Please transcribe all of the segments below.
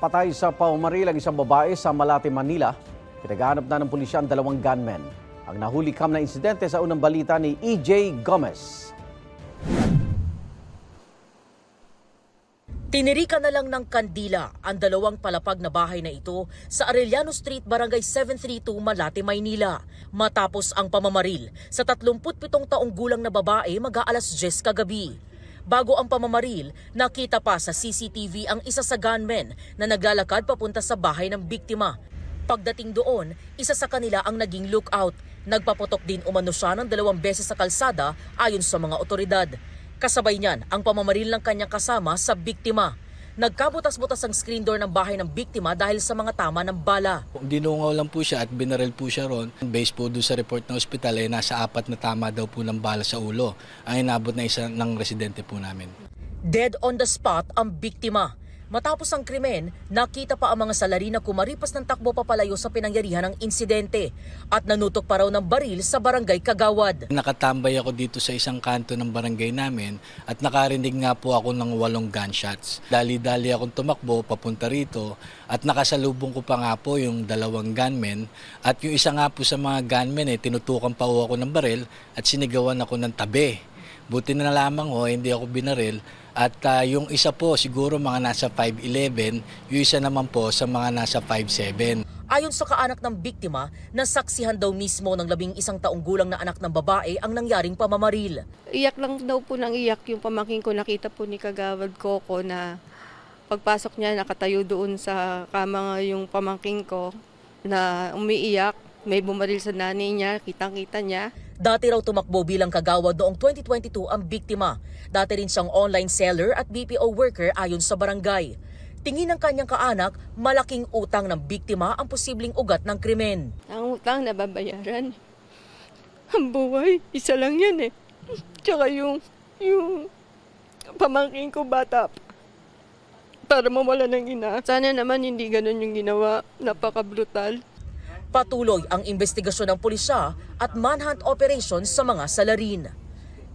Patay sa paumaril ang isang babae sa Malate, Manila. Pinagahanap na ng pulisya ang dalawang gunmen. Ang nahuli kam na insidente sa unang balita ni EJ Gomez. Tinirika na lang ng kandila ang dalawang palapag na bahay na ito sa Arellano Street, Barangay 732, Malate, Maynila. Matapos ang pamamaril sa 37 taong gulang na babae mag-aalas 10 kagabi. Bago ang pamamaril, nakita pa sa CCTV ang isa sa gunmen na naglalakad papunta sa bahay ng biktima. Pagdating doon, isa sa kanila ang naging lookout. Nagpaputok din umano siya ng dalawang beses sa kalsada ayon sa mga otoridad. Kasabay niyan ang pamamaril ng kanyang kasama sa biktima. Nagkabutas-butas ang screen door ng bahay ng biktima dahil sa mga tama ng bala. Dinungaw lang po siya at binaril po siya ron. Based po doon sa report ng ospital ay nasa apat na tama daw po ng bala sa ulo. Ang inabot na isa ng residente po namin. Dead on the spot ang biktima. Matapos ang krimen, nakita pa ang mga salari na kumaripas ng takbo papalayo sa pinangyarihan ng insidente at nanutok pa raw ng baril sa barangay Kagawad. Nakatambay ako dito sa isang kanto ng barangay namin at nakarinig nga po ako ng walong gunshots. Dali-dali akong tumakbo papunta rito at nakasalubong ko pa nga po yung dalawang gunmen at yung isa nga po sa mga gunmen eh, tinutukan pa ako ng baril at sinigawan ako ng tabi. Buti na lamang ho, oh, hindi ako binaril. At uh, yung isa po siguro mga nasa 5'11, yung isa naman po sa mga nasa 5'7. Ayon sa kaanak ng biktima, nasaksihan daw mismo ng labing isang taong gulang na anak ng babae ang nangyaring pamamaril. Iyak lang daw po nang iyak yung pamangkin ko. Nakita po ni Kagawad Coco na pagpasok niya nakatayo doon sa kama yung pamangkin ko na umiiyak. May bumaril sa nanay niya, kitang-kita niya. Dati raw tumakbo bilang kagawad noong 2022 ang biktima. Dati rin siyang online seller at BPO worker ayon sa barangay. Tingin ng kanyang kaanak, malaking utang ng biktima ang posibleng ugat ng krimen. Ang utang na babayaran. Ang buhay, isa lang yan eh. Tsaka yung, yung pamangkin ko bata para mawala ng ina. Sana naman hindi ganun yung ginawa. Napaka-brutal. Patuloy ang investigasyon ng pulisya at manhunt operation sa mga salarin.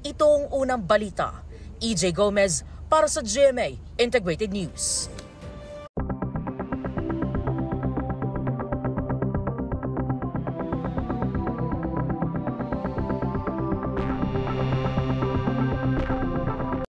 Ito ang unang balita. EJ Gomez para sa GMA Integrated News.